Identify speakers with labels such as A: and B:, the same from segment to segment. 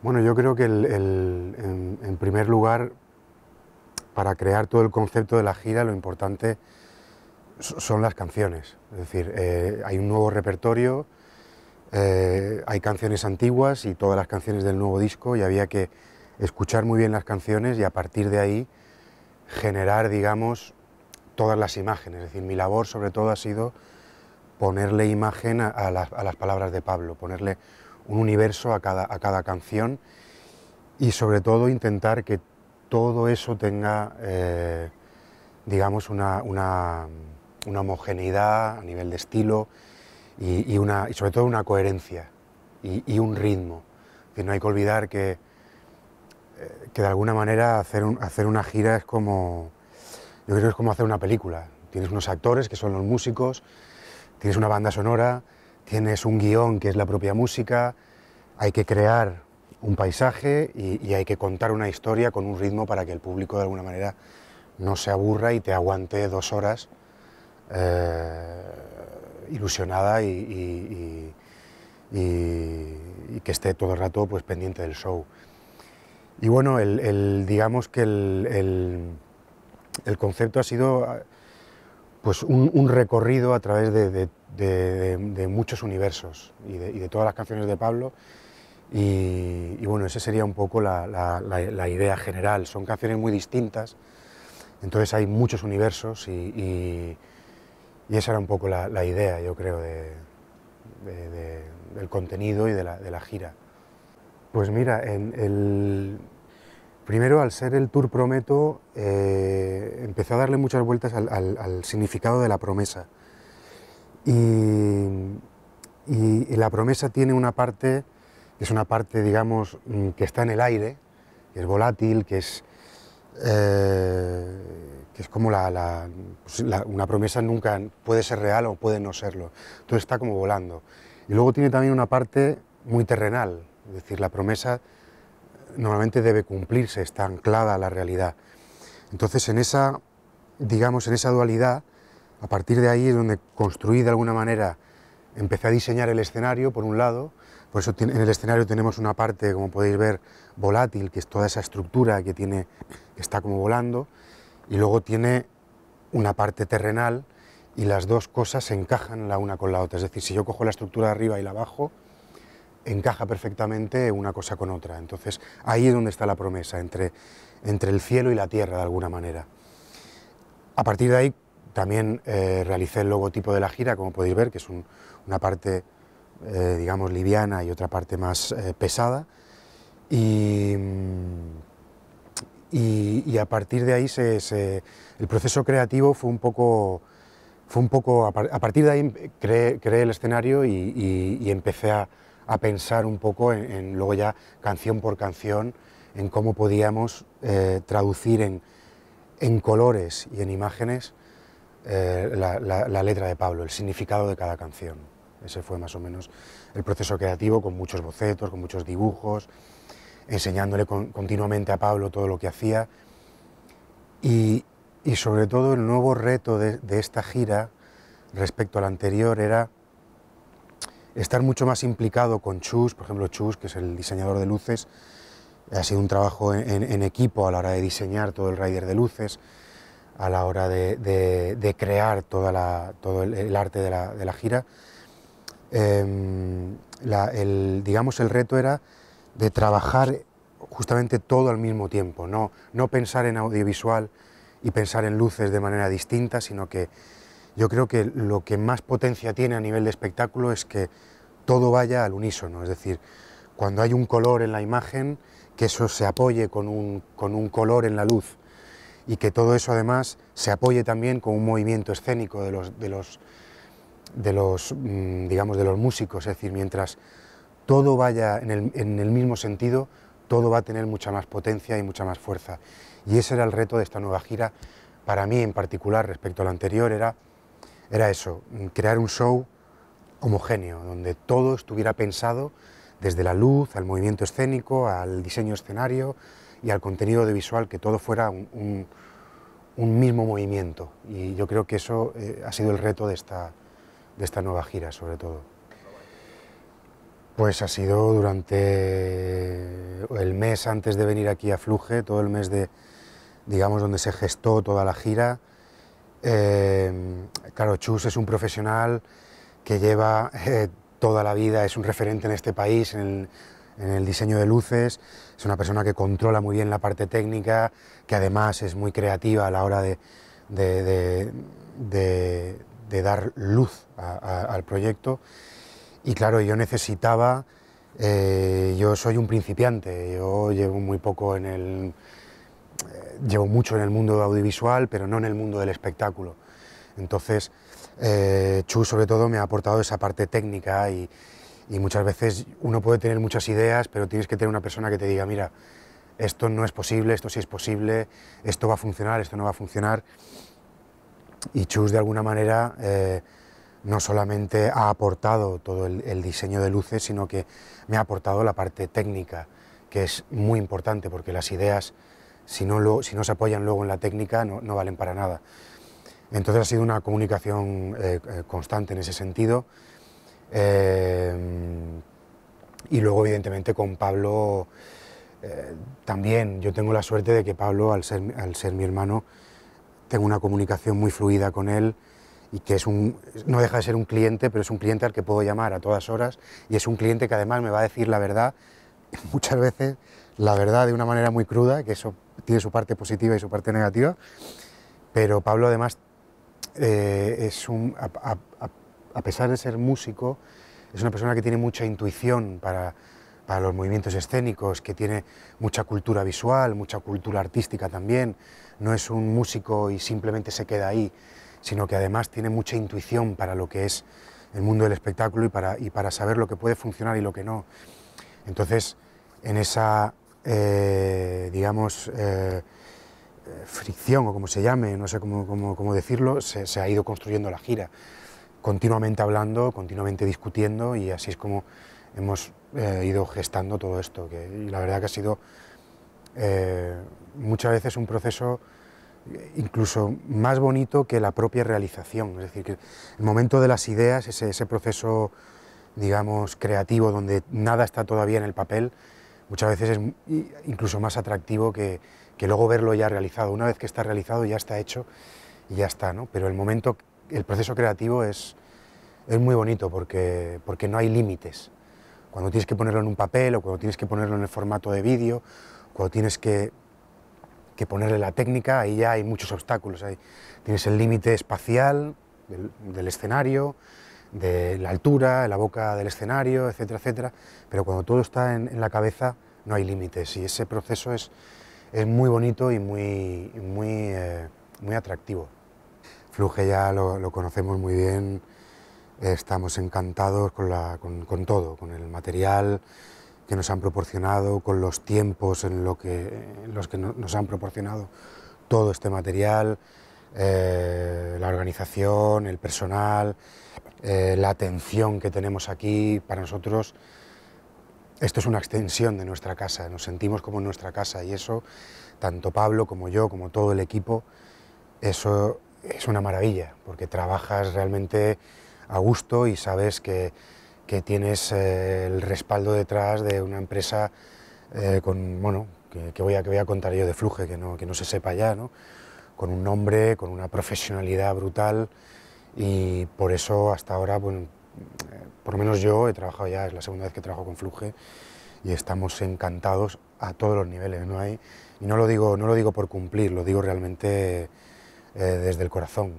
A: Bueno, yo creo que en, primer lugar, para crear todo el concepto de la gira, lo importante son las canciones. Es decir, eh, hay un nuevo repertorio, eh, hay canciones antiguas y todas las canciones del nuevo disco y había que escuchar muy bien las canciones y a partir de ahí generar, digamos, todas las imágenes. Es decir, mi labor sobre todo ha sido ponerle imagen a, las, a las palabras de Pablo, ponerle un universo a cada, a cada canción y sobre todo intentar que todo eso tenga, eh, digamos, una, homogeneidad a nivel de estilo y, una, y sobre todo una coherencia y, un ritmo. no hay que olvidar que, eh, que de alguna manera hacer, hacer una gira es como, yo creo es como hacer una película. Tienes unos actores que son los músicos, tienes una banda sonora, tienes un guión que es la propia música, hay que crear un paisaje y, hay que contar una historia con un ritmo para que el público de alguna manera no se aburra y te aguante dos horas eh, ilusionada y, que esté todo el rato pues, pendiente del show. Y bueno, el, digamos que el, concepto ha sido pues, un, recorrido a través de de, muchos universos y de, todas las canciones de Pablo. Y, bueno, esa sería un poco la, idea general. Son canciones muy distintas, entonces hay muchos universos y, esa era un poco la, idea, yo creo, del contenido y de la, gira. Pues mira, el, primero al ser el Tour Prometo, eh, empecé a darle muchas vueltas al significado de la promesa y, la promesa tiene una parte, es una parte, digamos, mm, que está en el aire, que es volátil, que es, eh, que es como pues la, una promesa nunca puede ser real o puede no serlo. Entonces está como volando. Y luego tiene también una parte muy terrenal, es decir, la promesa normalmente debe cumplirse, está anclada a la realidad. Entonces en esa, digamos, en esa dualidad, a partir de ahí es donde construí de alguna manera, empecé a diseñar el escenario, por un lado, por eso en el escenario tenemos una parte, como podéis ver, volátil, que es toda esa estructura que, tiene, que está como volando, y luego tiene una parte terrenal, y las dos cosas se encajan la una con la otra. Es decir, si yo cojo la estructura de arriba y la abajo... encaja perfectamente una cosa con otra. Entonces ahí es donde está la promesa, entre, entre el cielo y la tierra de alguna manera. A partir de ahí también eh, realicé el logotipo de la gira, como podéis ver, que es una parte, eh, digamos, liviana y otra parte más eh, pesada. Y, a partir de ahí el proceso creativo fue un poco... Fue un poco a, partir de ahí em, creé, el escenario y, empecé a, pensar un poco en, luego ya canción por canción en cómo podíamos traducir en colores y en imágenes eh, la, letra de Pablo, el significado de cada canción. Ese fue más o menos el proceso creativo, con muchos bocetos, con muchos dibujos, enseñándole continuamente a Pablo todo lo que hacía. Y, sobre todo el nuevo reto de, esta gira respecto al anterior era estar mucho más implicado con Chus, por ejemplo Chus, que es el diseñador de luces, ha sido un trabajo en equipo a la hora de diseñar todo el rider de luces, a la hora de, crear toda todo el, arte de la, gira. Em, el, digamos, el reto era de trabajar justamente todo al mismo tiempo, no, pensar en audiovisual y pensar en luces de manera distinta, sino que yo creo que lo que más potencia tiene a nivel de espectáculo es que todo vaya al unísono, es decir, cuando hay un color en la imagen, que eso se apoye con un color en la luz, y que todo eso además se apoye también con un movimiento escénico de los, los, mm, digamos, de los músicos, es decir, mientras todo vaya en el, mismo sentido, todo va a tener mucha más potencia y mucha más fuerza. Y ese era el reto de esta nueva gira, para mí en particular respecto a la anterior, era, era eso, mm, crear un show homogéneo, donde todo estuviera pensado desde la luz, al movimiento escénico, al diseño escenario, y al contenido de visual, que todo fuera un, mismo movimiento. Y yo creo que eso eh, ha sido el reto de esta, de esta nueva gira, sobre todo. Pues ha sido durante el mes antes de venir aquí a Fluge, todo el mes de, digamos, donde se gestó toda la gira. Eh, ...Caro Chus es un profesional que lleva eh, toda la vida, es un referente en este país, en el diseño de luces, es una persona que controla muy bien la parte técnica, que además es muy creativa a la hora de, dar luz al proyecto. Y claro, yo necesitaba, eh, yo soy un principiante, yo llevo muy poco en el, eh, llevo mucho en el mundo audiovisual, pero no en el mundo del espectáculo. Entonces, eh, Chu sobre todo me ha aportado esa parte técnica y, y muchas veces uno puede tener muchas ideas, pero tienes que tener una persona que te diga, mira, esto no es posible, esto sí es posible, esto va a funcionar, esto no va a funcionar. Y Chus de alguna manera eh, no solamente ha aportado todo el, diseño de luces, sino que me ha aportado la parte técnica, que es muy importante, porque las ideas, si no, si no se apoyan luego en la técnica, no, valen para nada. Entonces ha sido una comunicación eh, eh, constante en ese sentido eh, y luego, evidentemente, con Pablo eh, también. Yo tengo la suerte de que Pablo, al ser, al ser, mi hermano, tengo una comunicación muy fluida con él y que es un, no deja de ser un cliente, pero es un cliente al que puedo llamar a todas horas y es un cliente que además me va a decir la verdad, muchas veces la verdad de una manera muy cruda, que eso tiene su parte positiva y su parte negativa, pero Pablo además eh, es un, a pesar de ser músico, es una persona que tiene mucha intuición para, los movimientos escénicos, que tiene mucha cultura visual, mucha cultura artística también. No es un músico y simplemente se queda ahí, sino que además tiene mucha intuición para lo que es el mundo del espectáculo y para, saber lo que puede funcionar y lo que no. Entonces, en esa, eh, digamos, eh, fricción o como se llame, no sé cómo, decirlo, se ha ido construyendo la gira continuamente hablando, continuamente discutiendo y así es como hemos eh, ido gestando todo esto. Que, y la verdad que ha sido eh, muchas veces un proceso eh, incluso más bonito que la propia realización. Es decir, que el momento de las ideas, ese, ese proceso, digamos, creativo donde nada está todavía en el papel, muchas veces es incluso más atractivo que, que luego verlo ya realizado. Una vez que está realizado ya está hecho y ya está, ¿no? Pero el momento el proceso creativo es, muy bonito porque, no hay límites. Cuando tienes que ponerlo en un papel o cuando tienes que ponerlo en el formato de vídeo, cuando tienes que, ponerle la técnica, ahí ya hay muchos obstáculos. tienes el límite espacial del, escenario, de la altura, de la boca del escenario, etcétera, etcétera. Pero cuando todo está en, la cabeza, no hay límites y ese proceso es, muy bonito y muy, muy eh, atractivo. Fluge ya lo, conocemos muy bien, estamos encantados con, todo, con el material que nos han proporcionado, con los tiempos en, los que nos han proporcionado todo este material, eh, la organización, el personal, eh, la atención que tenemos aquí para nosotros. Esto es una extensión de nuestra casa, nos sentimos como en nuestra casa y eso, tanto Pablo como yo, como todo el equipo, eso es una maravilla, porque trabajas realmente a gusto y sabes que, tienes eh, el respaldo detrás de una empresa eh, con, bueno, que, voy a, que voy a contar yo de Fluge, que no, que no se sepa ya, ¿no? con un nombre, con una profesionalidad brutal y por eso hasta ahora, por lo menos yo he trabajado ya, es la segunda vez que trabajo con Fluge y estamos encantados a todos los niveles, ¿no? Hay, y no lo digo, no lo digo por cumplir, lo digo realmente eh, desde el corazón.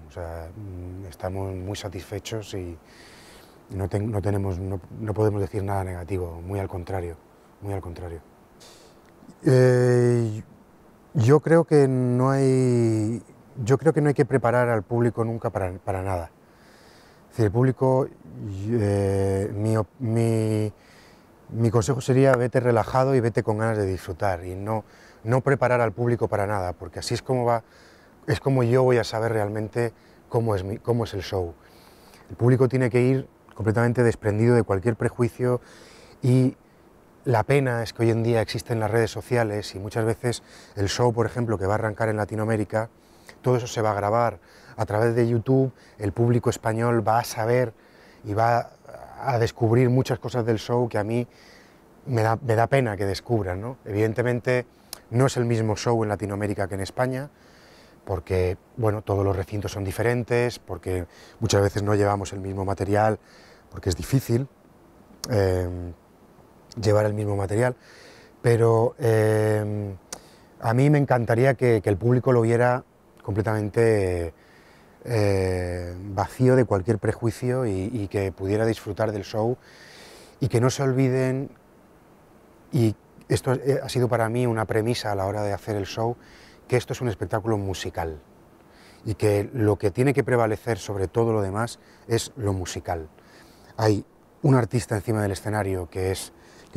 A: Mm, estamos muy satisfechos y no, tenemos, no, podemos decir nada negativo, muy al contrario. Muy al contrario. Eh, yo creo que no hay yo creo que no hay que preparar al público nunca para, nada. Es el público, eh, mi, consejo sería vete relajado y vete con ganas de disfrutar y no, no preparar al público para nada, porque así es como va es como yo voy a saber realmente cómo es, el show. El público tiene que ir completamente desprendido de cualquier prejuicio y la pena es que hoy en día existen las redes sociales y muchas veces el show, por ejemplo, que va a arrancar en Latinoamérica, todo eso se va a grabar a través de YouTube, el público español va a saber y va a descubrir muchas cosas del show que a mí me da, pena que descubran. Evidentemente no es el mismo show en Latinoamérica que en España, porque bueno, todos los recintos son diferentes, porque muchas veces no llevamos el mismo material, porque es difícil em, llevar el mismo material, pero em, a mí me encantaría que, el público lo viera completamente eh, vacío de cualquier prejuicio y que pudiera disfrutar del show y que no se olviden, y esto eh, ha sido para mí una premisa a la hora de hacer el show, que esto es un espectáculo musical y que lo que tiene que prevalecer sobre todo lo demás es lo musical. Hay un artista encima del escenario que,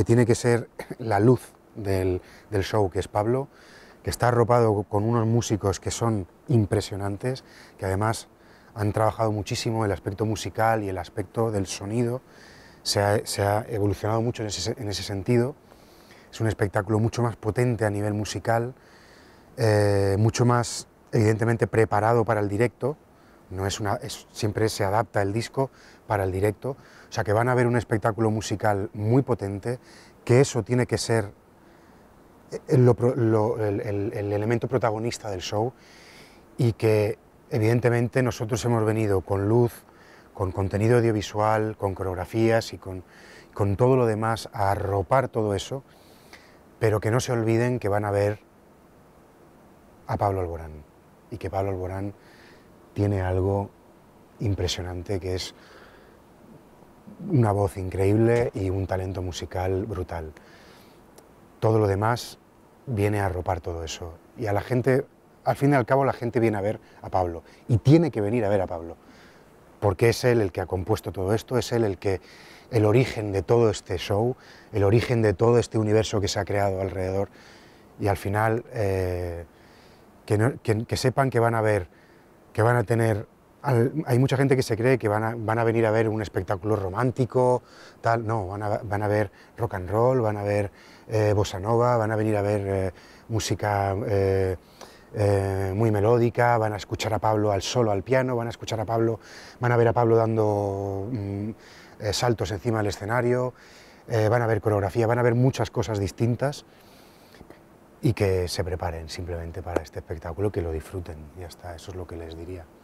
A: tiene que ser la luz del, show, que es Pablo, que está arropado con unos músicos que son impresionantes, que además han trabajado muchísimo el aspecto musical y el aspecto del sonido, se ha, evolucionado mucho en ese sentido, es un espectáculo mucho más potente a nivel musical, eh, mucho más, evidentemente, preparado para el directo. No es una, siempre se adapta el disco para el directo. O sea que van a ver un espectáculo musical muy potente, que eso tiene que ser eh, el, elemento protagonista del show y que evidentemente nosotros hemos venido con luz, con contenido audiovisual, con coreografías y con, con todo lo demás a arropar todo eso, pero que no se olviden que van a ver a Pablo Alborán y que Pablo Alborán tiene algo impresionante que es una voz increíble y un talento musical brutal. Todo lo demás viene a arropar todo eso. Y a la gente, al fin y al cabo, la gente viene a ver a Pablo. Y tiene que venir a ver a Pablo. Porque es él el que ha compuesto todo esto, es él el que el origen de todo este show, el origen de todo este universo que se ha creado alrededor. Y al final eh, que, sepan que van a ver, que van a tener hay mucha gente que se cree que van a, van a, venir a ver un espectáculo romántico, tal, no, van a, ver rock and roll, van a ver bossa nova, van a venir a ver música muy melódica, van a escuchar a Pablo al solo, al piano, van a escuchar a Pablo, van a ver a Pablo dando saltos encima del escenario, van a ver coreografía, van a ver muchas cosas distintas y que se preparen simplemente para este espectáculo, que lo disfruten. Ya está, eso es lo que les diría.